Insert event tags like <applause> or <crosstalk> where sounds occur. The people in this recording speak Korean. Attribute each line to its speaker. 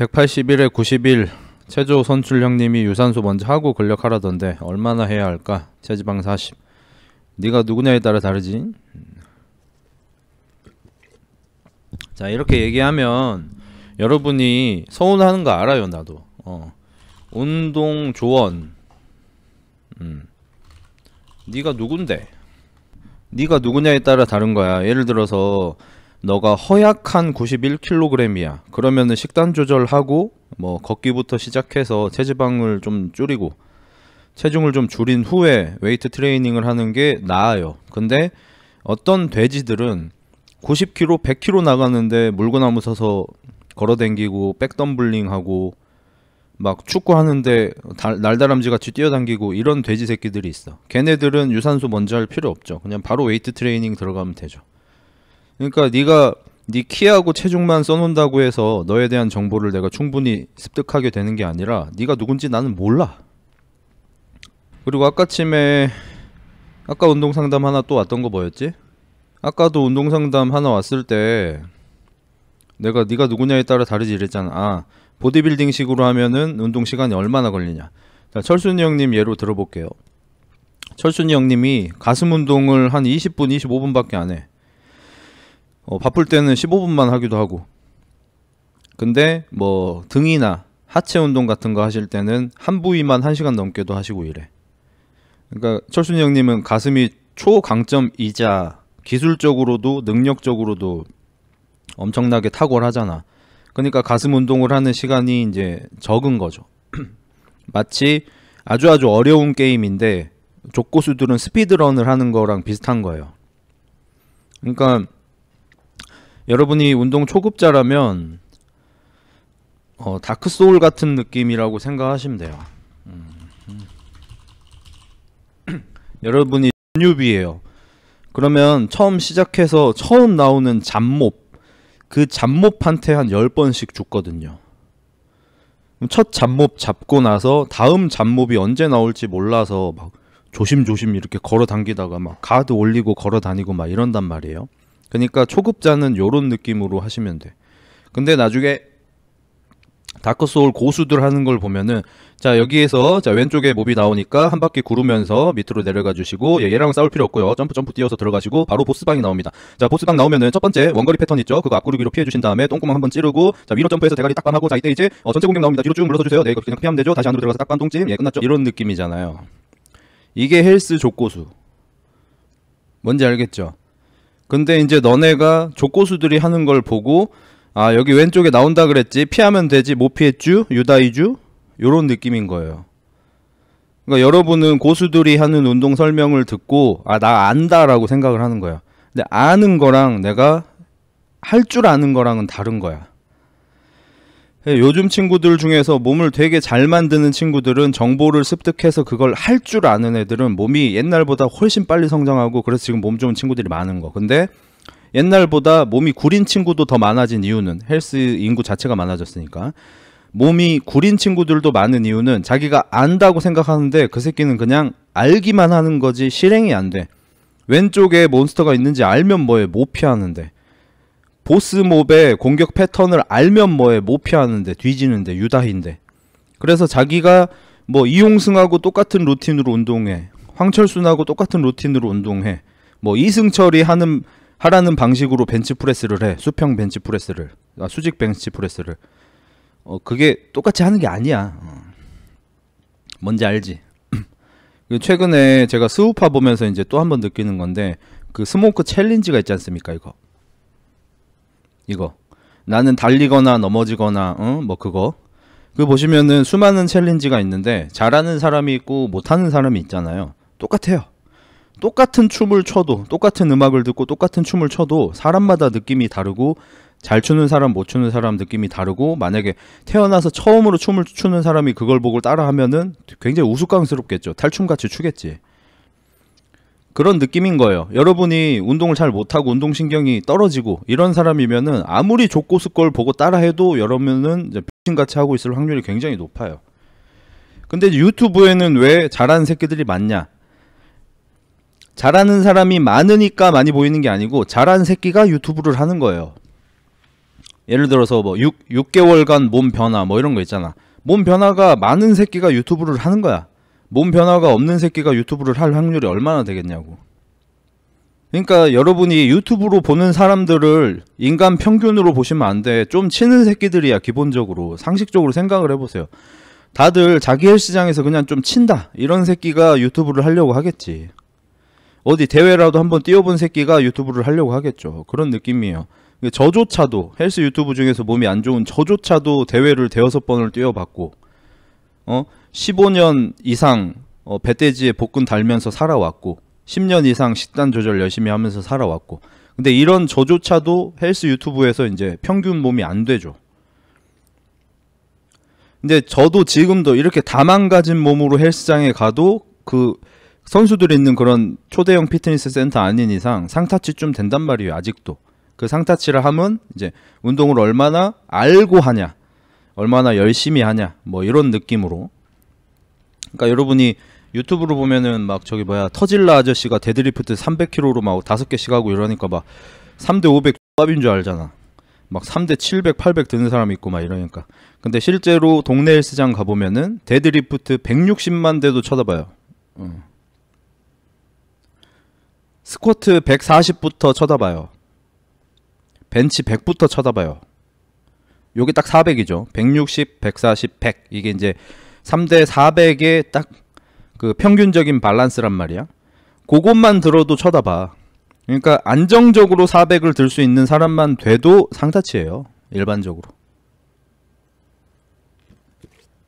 Speaker 1: 181에 9 0일 체조 선출 형님이 유산소 먼저 하고 근력하라던데 얼마나 해야 할까? 체지방 40 네가 누구냐에 따라 다르지 자 이렇게 얘기하면 여러분이 서운하는 거 알아요 나도 어. 운동 조언 음. 네가 누군데 네가 누구냐에 따라 다른 거야 예를 들어서 너가 허약한 91kg이야. 그러면은 식단 조절하고 뭐 걷기부터 시작해서 체지방을 좀 줄이고 체중을 좀 줄인 후에 웨이트 트레이닝을 하는 게 나아요. 근데 어떤 돼지들은 90kg, 100kg 나가는데 물구나무 서서 걸어댕기고 백덤블링하고 막 축구하는데 날다람쥐 같이 뛰어당기고 이런 돼지 새끼들이 있어. 걔네들은 유산소 먼저 할 필요 없죠. 그냥 바로 웨이트 트레이닝 들어가면 되죠. 그러니까 네가 네 키하고 체중만 써놓는다고 해서 너에 대한 정보를 내가 충분히 습득하게 되는 게 아니라 네가 누군지 나는 몰라. 그리고 아까침에 아까 운동 상담 하나 또 왔던 거 뭐였지? 아까도 운동 상담 하나 왔을 때 내가 네가 누구냐에 따라 다르지 이랬잖아. 아, 보디빌딩 식으로 하면은 운동 시간이 얼마나 걸리냐. 자, 철순이 형님 예로 들어볼게요. 철순이 형님이 가슴 운동을 한 20분, 25분밖에 안 해. 어, 바쁠 때는 15분만 하기도 하고 근데 뭐 등이나 하체 운동 같은 거 하실 때는 한 부위만 1시간 넘게도 하시고 이래 그러니까 철순이 형님은 가슴이 초강점이자 기술적으로도 능력적으로도 엄청나게 탁월하잖아 그러니까 가슴 운동을 하는 시간이 이제 적은 거죠 <clears throat> 마치 아주 아주 어려운 게임인데 족고수들은 스피드런을 하는 거랑 비슷한 거예요 그러니까 여러분이 운동 초급자라면 어, 다크 소울 같은 느낌이라고 생각하시면 돼요. 음. <clears throat> 여러분이 뉴비예요. 그러면 처음 시작해서 처음 나오는 잡몹 그 잡몹한테 한 10번씩 죽거든요. 첫 잡몹 잡고 나서 다음 잡몹이 언제 나올지 몰라서 막 조심조심 이렇게 걸어 당기다가 막 가드 올리고 걸어 다니고 막 이런단 말이에요. 그러니까 초급자는 요런 느낌으로 하시면 돼. 근데 나중에 다크 소울 고수들 하는 걸 보면은 자 여기에서 자 왼쪽에 몹이 나오니까 한 바퀴 구르면서 밑으로 내려가 주시고 예, 얘랑 싸울 필요 없고요 점프 점프 뛰어서 들어가시고 바로 보스방이 나옵니다 자 보스방 나오면은 첫 번째 원거리 패턴 있죠 그거 앞구르기로 피해 주신 다음에 똥구멍 한번 찌르고 자 위로 점프해서 대가리 딱밤 하고 자 이때 이제 어, 전체 공격 나옵니다 뒤로 쭉 물러서 주세요 네 이거 그냥 피하면 되죠 다시 안으로 들어가서 딱밤 똥찜 예 끝났죠 이런 느낌이잖아요 이게 헬스 족고수 뭔지 알겠죠 근데 이제 너네가 조고수들이 하는 걸 보고 아 여기 왼쪽에 나온다 그랬지 피하면 되지 못 피했쥬 유다이쥬 요런 느낌인 거예요 그러니까 여러분은 고수들이 하는 운동 설명을 듣고 아 나 안다 라고 생각을 하는 거야 근데 아는 거랑 내가 할 줄 아는 거랑은 다른 거야 예, 요즘 친구들 중에서 몸을 되게 잘 만드는 친구들은 정보를 습득해서 그걸 할 줄 아는 애들은 몸이 옛날보다 훨씬 빨리 성장하고 그래서 지금 몸 좋은 친구들이 많은 거. 근데 옛날보다 몸이 구린 친구도 더 많아진 이유는 헬스 인구 자체가 많아졌으니까 몸이 구린 친구들도 많은 이유는 자기가 안다고 생각하는데 그 새끼는 그냥 알기만 하는 거지 실행이 안 돼. 왼쪽에 몬스터가 있는지 알면 뭐해 못 피하는데 보스몹의 공격 패턴을 알면 뭐해 모 피하는데 뒤지는데 유다인데 그래서 자기가 뭐 이용승하고 똑같은 루틴으로 운동해 황철순하고 똑같은 루틴으로 운동해 뭐 이승철이 하는 하라는 방식으로 벤치프레스를 해 수평 벤치프레스를 아, 수직 벤치프레스를 어 그게 똑같이 하는 게 아니야 어. 뭔지 알지 <clears throat> 그 최근에 제가 스우파 보면서 이제 또 한 번 느끼는 건데 그 스모크 챌린지가 있지 않습니까 이거 이거 나는 달리거나 넘어지거나 어? 뭐 그거 그 보시면은 수많은 챌린지가 있는데 잘하는 사람이 있고 못하는 사람이 있잖아요. 똑같아요. 똑같은 춤을 춰도 똑같은 음악을 듣고 똑같은 춤을 춰도 사람마다 느낌이 다르고 잘 추는 사람 못 추는 사람 느낌이 다르고 만약에 태어나서 처음으로 춤을 추는 사람이 그걸 보고 따라하면은 굉장히 우스꽝스럽겠죠. 탈춤같이 추겠지. 그런 느낌인 거예요. 여러분이 운동을 잘 못하고 운동신경이 떨어지고 이런 사람이면은 아무리 족고수 걸 보고 따라해도 여러분은 이제 같이 하고 있을 확률이 굉장히 높아요. 근데 유튜브에는 왜 잘하는 새끼들이 많냐? 잘하는 사람이 많으니까 많이 보이는 게 아니고 잘하는 새끼가 유튜브를 하는 거예요. 예를 들어서 뭐 6, 6개월간 몸 변화 뭐 이런 거 있잖아. 몸 변화가 많은 새끼가 유튜브를 하는 거야. 몸 변화가 없는 새끼가 유튜브를 할 확률이 얼마나 되겠냐고. 그러니까 여러분이 유튜브로 보는 사람들을 인간 평균으로 보시면 안 돼. 좀 치는 새끼들이야, 기본적으로. 상식적으로 생각을 해보세요. 다들 자기 헬스장에서 그냥 좀 친다. 이런 새끼가 유튜브를 하려고 하겠지. 어디 대회라도 한번 뛰어본 새끼가 유튜브를 하려고 하겠죠. 그런 느낌이에요. 저조차도 헬스 유튜브 중에서 몸이 안 좋은 저조차도 대회를 대여섯 번을 뛰어봤고 어 15년 이상 어, 배대지에 복근 달면서 살아왔고 10년 이상 식단 조절 열심히 하면서 살아왔고 근데 이런 저조차도 헬스 유튜브에서 이제 평균 몸이 안 되죠. 근데 저도 지금도 이렇게 다 망가진 몸으로 헬스장에 가도 그 선수들이 있는 그런 초대형 피트니스 센터 아닌 이상 상타치 좀 된단 말이에요 아직도 그 상타치를 하면 이제 운동을 얼마나 알고 하냐 얼마나 열심히 하냐 뭐 이런 느낌으로 그러니까 여러분이 유튜브로 보면은 막 저기 뭐야 터질라 아저씨가 데드리프트 300kg로 막 다섯 개씩 하고 이러니까 막 3대 500 X밥인 줄 알잖아 막 3대 700, 800 드는 사람 있고 막 이러니까 근데 실제로 동네 헬스장 가보면은 데드리프트 160만 대도 쳐다봐요 어. 스쿼트 140부터 쳐다봐요 벤치 100부터 쳐다봐요 요게 딱 400이죠. 160, 140, 100. 이게 이제 3대 400의 딱 그 평균적인 밸런스란 말이야. 그것만 들어도 쳐다봐. 그러니까 안정적으로 400을 들 수 있는 사람만 돼도 상타치예요. 일반적으로.